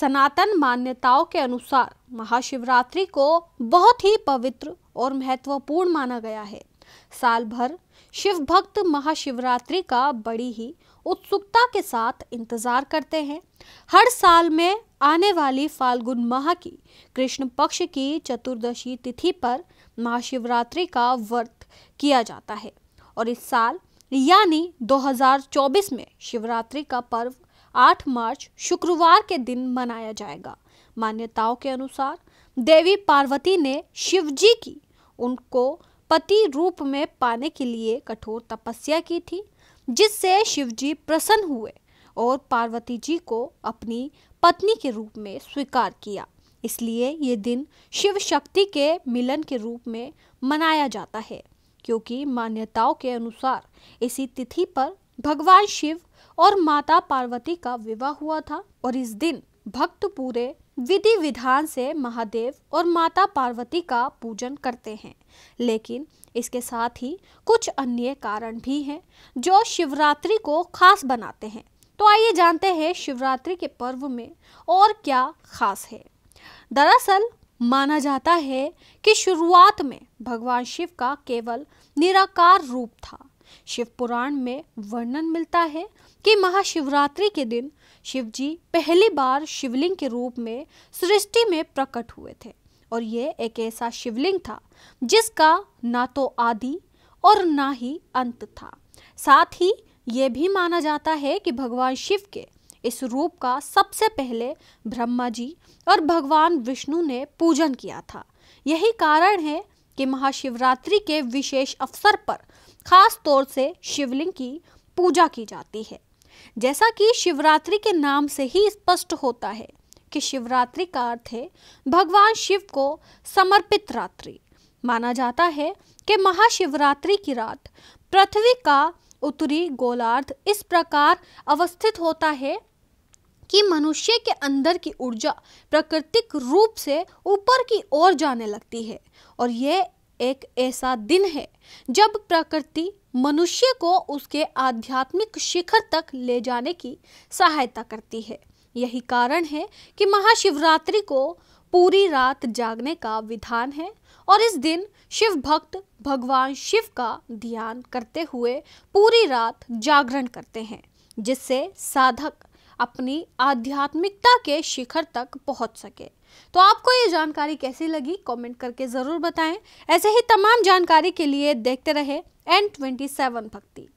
सनातन मान्यताओं के अनुसार महाशिवरात्रि को बहुत ही पवित्र और महत्वपूर्ण माना गया है साल भर शिव भक्त महाशिवरात्रि का बड़ी ही उत्सुकता के साथ इंतजार करते हैं हर साल में आने वाली फाल्गुन माह की कृष्ण पक्ष की चतुर्दशी तिथि पर महाशिवरात्रि का व्रत किया जाता है और इस साल यानी 2024 में शिवरात्रि का पर्व 8 मार्च शुक्रवार के दिन मनाया जाएगा मान्यताओं के अनुसार देवी पार्वती ने शिवजी की उनको पति रूप में पाने के लिए कठोर तपस्या की थी जिससे शिवजी प्रसन्न हुए और पार्वती जी को अपनी पत्नी के रूप में स्वीकार किया इसलिए ये दिन शिव शक्ति के मिलन के रूप में मनाया जाता है क्योंकि मान्यताओं के अनुसार इसी तिथि पर भगवान शिव और माता पार्वती का विवाह हुआ था और इस दिन भक्त पूरे विधि विधान से महादेव और माता पार्वती का पूजन करते हैं लेकिन इसके साथ ही कुछ अन्य कारण भी हैं जो शिवरात्रि को खास बनाते हैं तो आइए जानते हैं शिवरात्रि के पर्व में और क्या खास है दरअसल माना जाता है कि शुरुआत में भगवान शिव का केवल निराकार रूप था शिव पुराण में वर्णन मिलता है कि महाशिवरात्रि के दिन शिव जी पहली बार शिवलिंग के रूप में सृष्टि में प्रकट हुए थे और ये एक ऐसा शिवलिंग था जिसका ना तो आदि और ना ही अंत था साथ ही ये भी माना जाता है कि भगवान शिव के इस रूप का सबसे पहले ब्रह्मा जी और भगवान विष्णु ने पूजन किया था यही कारण है कि महाशिवरात्रि के विशेष अवसर पर खास तौर से शिवलिंग की पूजा की जाती है जैसा कि शिवरात्रि के नाम से ही स्पष्ट होता है कि शिवरात्रि का अर्थ है भगवान शिव को समर्पित रात्रि माना जाता है कि महाशिवरात्रि की रात पृथ्वी का उत्तरी गोलार्ध इस प्रकार अवस्थित होता है कि मनुष्य के अंदर की ऊर्जा प्राकृतिक रूप से ऊपर की ओर जाने लगती है और यह एक ऐसा दिन है जब प्रकृति मनुष्य को उसके आध्यात्मिक शिखर तक ले जाने की सहायता करती है यही कारण है कि महाशिवरात्रि को पूरी रात जागने का विधान है और इस दिन शिव भक्त भगवान शिव का ध्यान करते हुए पूरी रात जागरण करते हैं जिससे साधक अपनी आध्यात्मिकता के शिखर तक पहुंच सके तो आपको ये जानकारी कैसी लगी कमेंट करके ज़रूर बताएं ऐसे ही तमाम जानकारी के लिए देखते रहे एन ट्वेंटी सेवन भक्ति